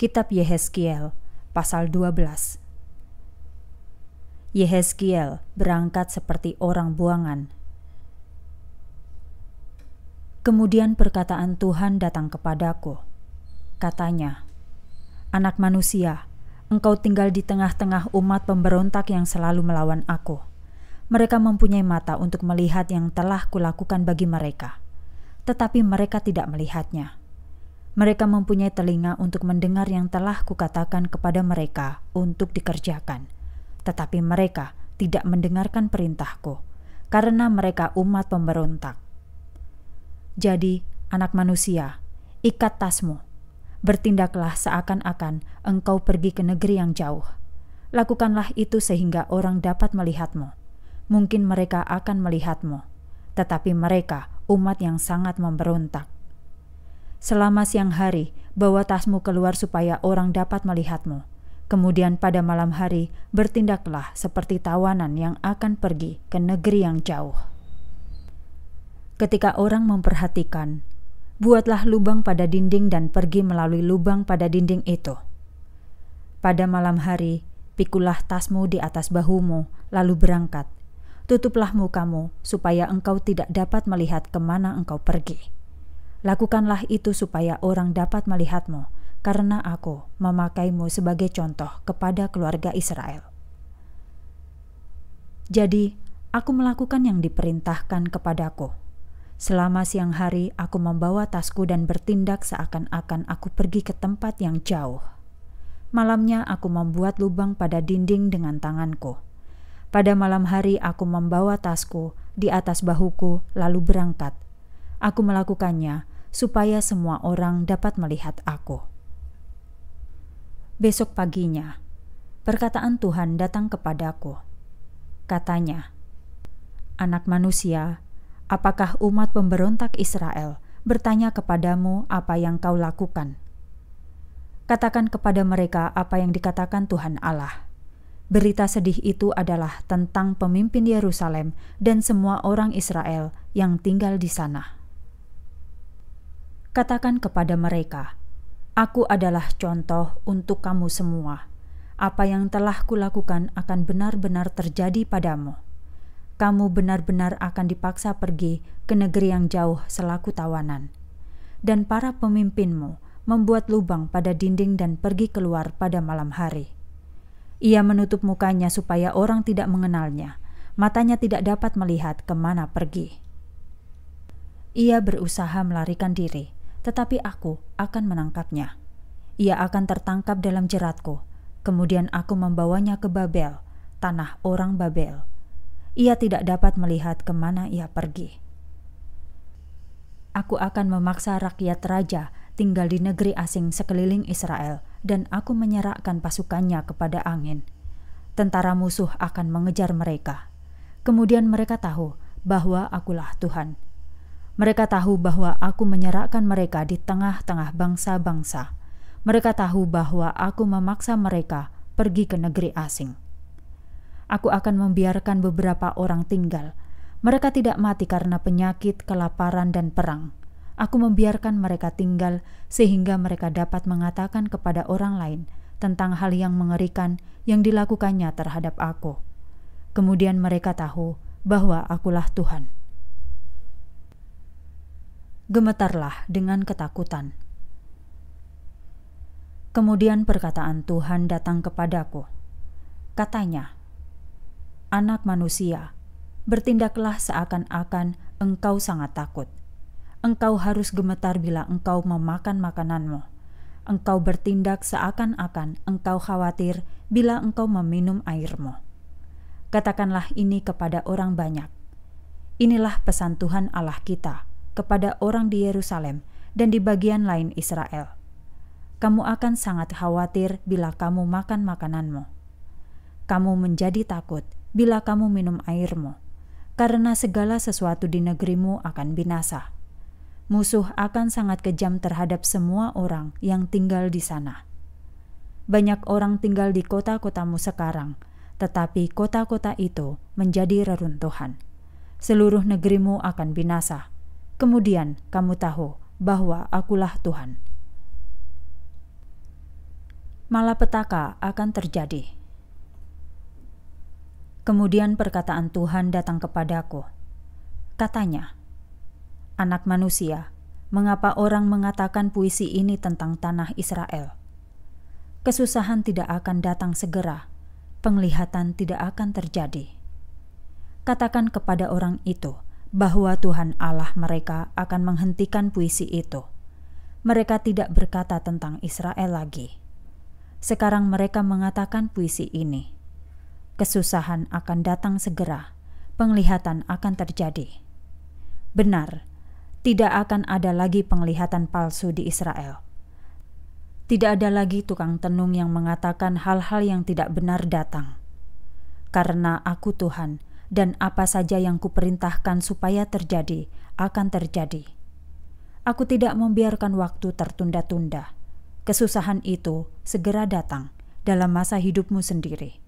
Kitab Yehezkiel pasal 12 Yehezkiel berangkat seperti orang buangan. Kemudian perkataan Tuhan datang kepadaku. Katanya, Anak manusia, engkau tinggal di tengah-tengah umat pemberontak yang selalu melawan aku. Mereka mempunyai mata untuk melihat yang telah kulakukan bagi mereka. Tetapi mereka tidak melihatnya mereka mempunyai telinga untuk mendengar yang telah kukatakan kepada mereka untuk dikerjakan, tetapi mereka tidak mendengarkan perintahku karena mereka umat pemberontak. Jadi, anak manusia, ikat tasmu, bertindaklah seakan-akan engkau pergi ke negeri yang jauh. Lakukanlah itu sehingga orang dapat melihatmu. Mungkin mereka akan melihatmu, tetapi mereka umat yang sangat memberontak selama siang hari, bawa tasmu keluar supaya orang dapat melihatmu. Kemudian pada malam hari, bertindaklah seperti tawanan yang akan pergi ke negeri yang jauh. Ketika orang memperhatikan, buatlah lubang pada dinding dan pergi melalui lubang pada dinding itu. Pada malam hari, pikulah tasmu di atas bahumu, lalu berangkat. Tutuplah mukamu, supaya engkau tidak dapat melihat kemana engkau pergi.' Lakukanlah itu supaya orang dapat melihatmu, karena aku memakaimu sebagai contoh kepada keluarga Israel. Jadi, aku melakukan yang diperintahkan kepadaku. Selama siang hari, aku membawa tasku dan bertindak seakan-akan aku pergi ke tempat yang jauh. Malamnya, aku membuat lubang pada dinding dengan tanganku. Pada malam hari, aku membawa tasku di atas bahuku, lalu berangkat. Aku melakukannya supaya semua orang dapat melihat aku. Besok paginya, perkataan Tuhan datang kepadaku. Katanya, "Anak manusia, apakah umat pemberontak Israel bertanya kepadamu apa yang kau lakukan?" Katakan kepada mereka apa yang dikatakan Tuhan Allah. Berita sedih itu adalah tentang pemimpin Yerusalem dan semua orang Israel yang tinggal di sana katakan kepada mereka, Aku adalah contoh untuk kamu semua. Apa yang telah kulakukan akan benar-benar terjadi padamu. Kamu benar-benar akan dipaksa pergi ke negeri yang jauh selaku tawanan. Dan para pemimpinmu membuat lubang pada dinding dan pergi keluar pada malam hari. Ia menutup mukanya supaya orang tidak mengenalnya. Matanya tidak dapat melihat kemana pergi. Ia berusaha melarikan diri, tetapi aku akan menangkapnya. Ia akan tertangkap dalam jeratku. Kemudian aku membawanya ke Babel, tanah orang Babel. Ia tidak dapat melihat kemana ia pergi. Aku akan memaksa rakyat raja tinggal di negeri asing sekeliling Israel, dan aku menyerahkan pasukannya kepada angin. Tentara musuh akan mengejar mereka. Kemudian mereka tahu bahwa akulah Tuhan.' Mereka tahu bahwa aku menyerahkan mereka di tengah-tengah bangsa-bangsa. Mereka tahu bahwa aku memaksa mereka pergi ke negeri asing. Aku akan membiarkan beberapa orang tinggal. Mereka tidak mati karena penyakit, kelaparan, dan perang. Aku membiarkan mereka tinggal sehingga mereka dapat mengatakan kepada orang lain tentang hal yang mengerikan yang dilakukannya terhadap aku. Kemudian mereka tahu bahwa akulah Tuhan gemetarlah dengan ketakutan. Kemudian perkataan Tuhan datang kepadaku. Katanya, "Anak manusia, bertindaklah seakan-akan engkau sangat takut. Engkau harus gemetar bila engkau memakan makananmu. Engkau bertindak seakan-akan engkau khawatir bila engkau meminum airmu." Katakanlah ini kepada orang banyak. Inilah pesan Tuhan Allah kita kepada orang di Yerusalem dan di bagian lain Israel. Kamu akan sangat khawatir bila kamu makan makananmu. Kamu menjadi takut bila kamu minum airmu, karena segala sesuatu di negerimu akan binasa. Musuh akan sangat kejam terhadap semua orang yang tinggal di sana. Banyak orang tinggal di kota-kotamu sekarang, tetapi kota-kota itu menjadi reruntuhan. Seluruh negerimu akan binasa Kemudian kamu tahu bahwa akulah Tuhan. Malapetaka akan terjadi. Kemudian perkataan Tuhan datang kepadaku. Katanya, "Anak manusia, mengapa orang mengatakan puisi ini tentang tanah Israel? Kesusahan tidak akan datang segera, penglihatan tidak akan terjadi. Katakan kepada orang itu." bahwa Tuhan Allah mereka akan menghentikan puisi itu. Mereka tidak berkata tentang Israel lagi. Sekarang mereka mengatakan puisi ini. Kesusahan akan datang segera, penglihatan akan terjadi. Benar, tidak akan ada lagi penglihatan palsu di Israel. Tidak ada lagi tukang tenung yang mengatakan hal-hal yang tidak benar datang. Karena aku Tuhan, dan apa saja yang kuperintahkan supaya terjadi akan terjadi. Aku tidak membiarkan waktu tertunda-tunda. Kesusahan itu segera datang dalam masa hidupmu sendiri.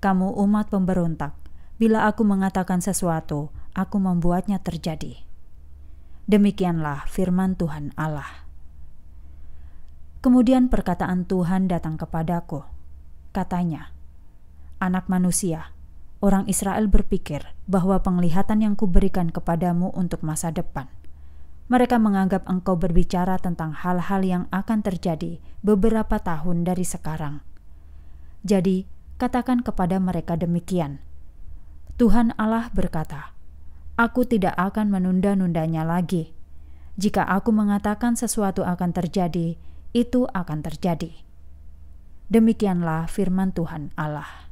Kamu umat pemberontak. Bila aku mengatakan sesuatu, aku membuatnya terjadi. Demikianlah firman Tuhan Allah. Kemudian perkataan Tuhan datang kepadaku. Katanya, "Anak manusia, Orang Israel berpikir bahwa penglihatan yang kuberikan kepadamu untuk masa depan. Mereka menganggap engkau berbicara tentang hal-hal yang akan terjadi beberapa tahun dari sekarang. Jadi, katakan kepada mereka demikian: Tuhan Allah berkata, "Aku tidak akan menunda-nundanya lagi. Jika aku mengatakan sesuatu akan terjadi, itu akan terjadi." Demikianlah firman Tuhan Allah.